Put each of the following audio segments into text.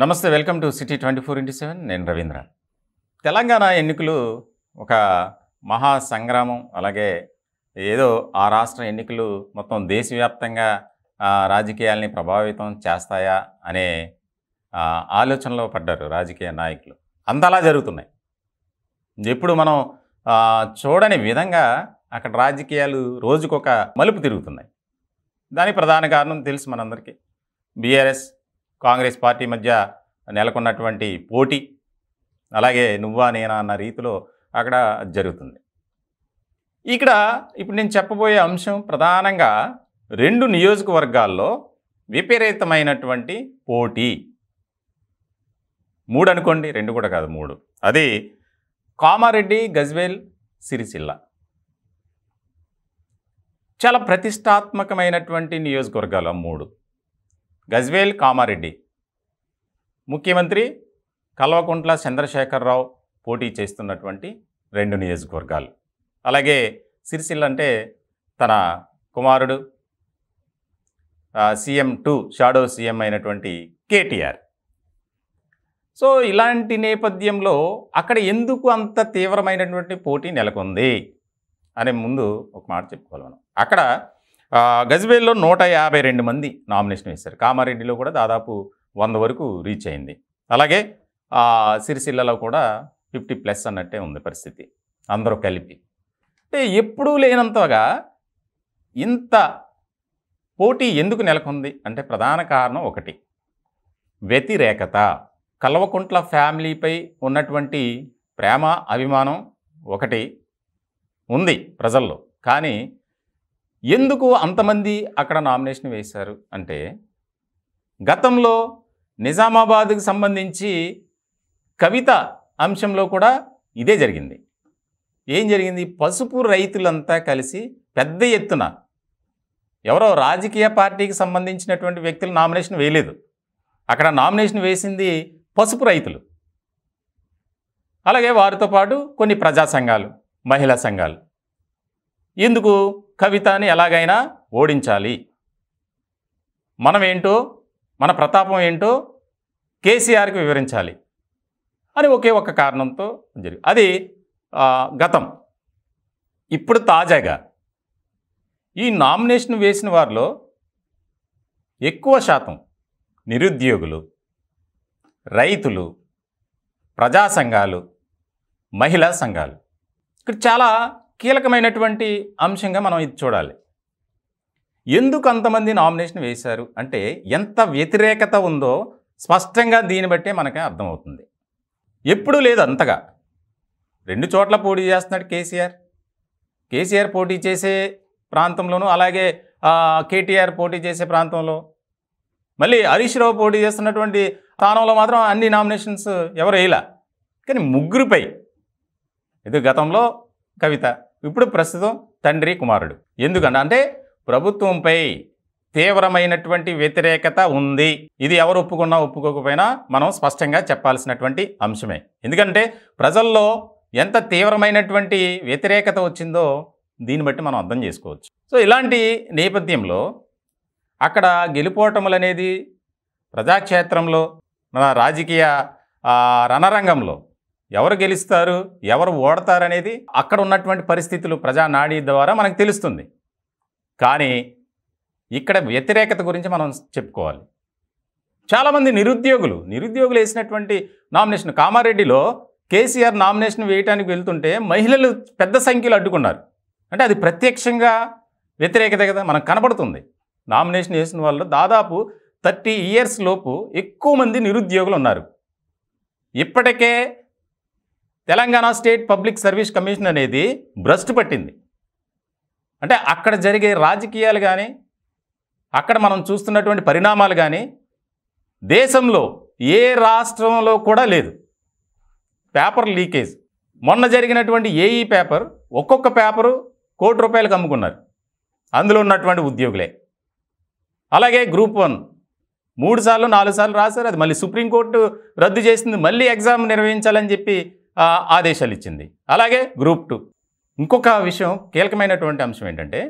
నమస్తే welcome to city twenty four into seven నేను రవీంద్ర తెలంగాణ ఎన్నికలు ఒక మహా సంగ్రామం అలాగే ఏదో ఆ రాష్ట్ర ఎన్నికలు మొత్తం దేశవ్యాప్తంగా రాజకీయాల్ని ప్రభావితం చేస్తాయా అనే ఆలోచనలో పడ్డారు రాజకీయ నాయకులు అంతలా జరుగుతున్నాయి ఎప్పుడు మనం చూడని విధంగా అక్కడ రాజకీయాలు రోజుకొక మలుపు తిరుగుతున్నాయి దానికి ప్రధాన కారణం తెలుసు మనందరికీ బీఆర్ఎస్ కాంగ్రెస్ పార్టీ మధ్య నెలకొన్నటువంటి పోటీ అలాగే నువ్వా నేనా అన్న రీతిలో అక్కడ జరుగుతుంది ఇక్కడ ఇప్పుడు నేను చెప్పబోయే అంశం ప్రధానంగా రెండు నియోజకవర్గాల్లో విపరీతమైనటువంటి పోటీ మూడు అనుకోండి రెండు కూడా కాదు మూడు అది కామారెడ్డి గజ్వేల్ సిరిసిల్ల చాలా ప్రతిష్టాత్మకమైనటువంటి నియోజకవర్గాలు మూడు గజ్వేల్ కామారెడ్డి ముఖ్యమంత్రి కల్వకుంట్ల చంద్రశేఖరరావు పోటీ చేస్తున్నటువంటి రెండు నియోజకవర్గాలు అలాగే సిరిసిల్ల అంటే తన కుమారుడు సీఎం టూ షాడో సీఎం అయినటువంటి కేటీఆర్ సో ఇలాంటి నేపథ్యంలో అక్కడ ఎందుకు అంత తీవ్రమైనటువంటి పోటీ నెలకొంది అనే ముందు ఒక మాట చెప్పుకోవాలి మనం అక్కడ గజ్వేల్లో నూట యాభై రెండు మంది నామినేషన్ వేశారు కామారెడ్డిలో కూడా దాదాపు వంద వరకు రీచ్ అయింది అలాగే సిరిసిల్లలో కూడా ఫిఫ్టీ ప్లస్ అన్నట్టే ఉంది పరిస్థితి అందరూ కలిపి అంటే ఎప్పుడూ లేనంతగా ఇంత పోటీ ఎందుకు నెలకొంది అంటే ప్రధాన కారణం ఒకటి వ్యతిరేకత కల్వకుంట్ల ఫ్యామిలీపై ఉన్నటువంటి ప్రేమ అభిమానం ఒకటి ఉంది ప్రజల్లో కానీ ఎందుకు అంతమంది అక్కడ నామినేషన్ వేశారు అంటే గతంలో నిజామాబాద్కు సంబంధించి కవిత అంశంలో కూడా ఇదే జరిగింది ఏం జరిగింది పసుపు రైతులంతా కలిసి పెద్ద ఎత్తున ఎవరో రాజకీయ పార్టీకి సంబంధించినటువంటి వ్యక్తులు నామినేషన్ వేయలేదు అక్కడ నామినేషన్ వేసింది పసుపు రైతులు అలాగే వారితో పాటు కొన్ని ప్రజా సంఘాలు మహిళా సంఘాలు ఎందుకు కవితని ఎలాగైనా ఓడించాలి మనం ఏంటో మన ప్రతాపం ఏంటో కేసీఆర్కి వివరించాలి అని ఒకే ఒక కారణంతో జరిగింది అది గతం ఇప్పుడు తాజాగా ఈ నామినేషన్ వేసిన వారిలో ఎక్కువ శాతం నిరుద్యోగులు రైతులు ప్రజా సంఘాలు మహిళా సంఘాలు ఇక్కడ చాలా కీలకమైనటువంటి అంశంగా మనం ఇది చూడాలి ఎందుకు అంతమంది నామినేషన్ వేశారు అంటే ఎంత వ్యతిరేకత ఉందో స్పష్టంగా దీన్ని బట్టే మనకి అర్థమవుతుంది ఎప్పుడూ లేదు అంతగా రెండు చోట్ల పోటీ చేస్తున్నాడు కేసీఆర్ కేసీఆర్ పోటీ చేసే ప్రాంతంలోనూ అలాగే కేటీఆర్ పోటీ చేసే ప్రాంతంలో మళ్ళీ హరీష్ రావు పోటీ చేస్తున్నటువంటి స్థానంలో మాత్రం అన్ని నామినేషన్స్ ఎవరు వేయలే కానీ ముగ్గురిపై ఇది గతంలో కవిత ఇప్పుడు ప్రస్తుతం తండ్రి కుమారుడు ఎందుకంటే అంటే ప్రభుత్వంపై తీవ్రమైనటువంటి వ్యతిరేకత ఉంది ఇది ఎవరు ఒప్పుకున్నా ఒప్పుకోకపోయినా మనం స్పష్టంగా చెప్పాల్సినటువంటి అంశమే ఎందుకంటే ప్రజల్లో ఎంత తీవ్రమైనటువంటి వ్యతిరేకత వచ్చిందో దీన్ని బట్టి మనం అర్థం చేసుకోవచ్చు సో ఇలాంటి నేపథ్యంలో అక్కడ గెలుపోటములు అనేది ప్రజాక్షేత్రంలో మన రాజకీయ రణరంగంలో ఎవరు గెలుస్తారు ఎవరు ఓడతారనేది అక్కడ ఉన్నటువంటి పరిస్థితులు ప్రజానాడీ ద్వారా మనకు తెలుస్తుంది కానీ ఇక్కడ వ్యతిరేకత గురించి మనం చెప్పుకోవాలి చాలామంది నిరుద్యోగులు నిరుద్యోగులు వేసినటువంటి నామినేషన్ కామారెడ్డిలో కేసీఆర్ నామినేషన్ వేయటానికి వెళ్తుంటే మహిళలు పెద్ద సంఖ్యలో అడ్డుకున్నారు అంటే అది ప్రత్యక్షంగా వ్యతిరేకత కదా మనకు కనబడుతుంది నామినేషన్ వేసిన వాళ్ళు దాదాపు థర్టీ ఇయర్స్ లోపు ఎక్కువ మంది నిరుద్యోగులు ఉన్నారు ఇప్పటికే Telangana state public service commission అనేది భ్రష్టు పట్టింది అంటే అక్కడ జరిగే రాజకీయాలు కానీ అక్కడ మనం చూస్తున్నటువంటి పరిణామాలు కానీ దేశంలో ఏ రాష్ట్రంలో కూడా లేదు పేపర్ లీకేజ్ మొన్న జరిగినటువంటి ఏఈ పేపర్ ఒక్కొక్క పేపరు కోటి రూపాయలకు అమ్ముకున్నారు అందులో ఉన్నటువంటి ఉద్యోగులే అలాగే గ్రూప్ వన్ మూడు సార్లు నాలుగు సార్లు రాశారు అది మళ్ళీ సుప్రీంకోర్టు రద్దు చేసింది మళ్ళీ ఎగ్జామ్ నిర్వహించాలని చెప్పి ఆదేశాలు ఇచ్చింది అలాగే గ్రూప్ టూ ఇంకొక విషయం కీలకమైనటువంటి అంశం ఏంటంటే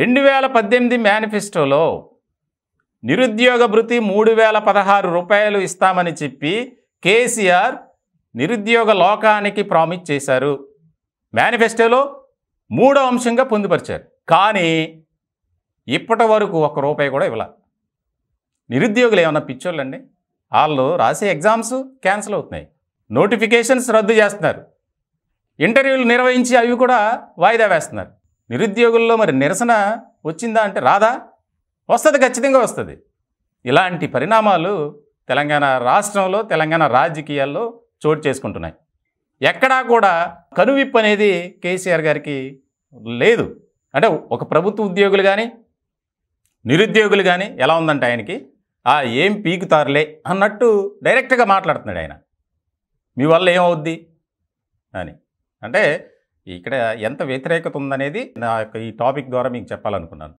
రెండు వేల పద్దెనిమిది మేనిఫెస్టోలో నిరుద్యోగ భృతి మూడు వేల పదహారు రూపాయలు ఇస్తామని చెప్పి కేసీఆర్ నిరుద్యోగ లోకానికి ప్రామిస్ చేశారు మేనిఫెస్టోలో మూడో అంశంగా పొందుపరిచారు కానీ ఇప్పటి వరకు ఒక రూపాయి కూడా ఇవ్వాల నిరుద్యోగులు ఏమన్నా పిచ్చోళ్ళండి వాళ్ళు రాసే ఎగ్జామ్స్ క్యాన్సిల్ అవుతున్నాయి నోటిఫికేషన్స్ రద్దు చేస్తున్నారు ఇంటర్వ్యూలు నిర్వహించి అవి కూడా వాయిదా వేస్తున్నారు నిరుద్యోగుల్లో మరి నిరసన వచ్చిందా అంటే రాదా వస్తుంది ఖచ్చితంగా వస్తుంది ఇలాంటి పరిణామాలు తెలంగాణ రాష్ట్రంలో తెలంగాణ రాజకీయాల్లో చోటు చేసుకుంటున్నాయి ఎక్కడా కూడా కనువిప్పు అనేది కేసీఆర్ గారికి లేదు అంటే ఒక ప్రభుత్వ ఉద్యోగులు కానీ నిరుద్యోగులు కానీ ఎలా ఉందంటే ఆయనకి ఆ ఏం పీకుతారులే అన్నట్టు డైరెక్ట్గా మాట్లాడుతున్నాడు ఆయన మీ వల్ల ఏమవుద్ది అని అంటే ఇక్కడ ఎంత వ్యతిరేకత ఉందనేది నా ఈ టాపిక్ ద్వారా మీకు చెప్పాలనుకున్నాను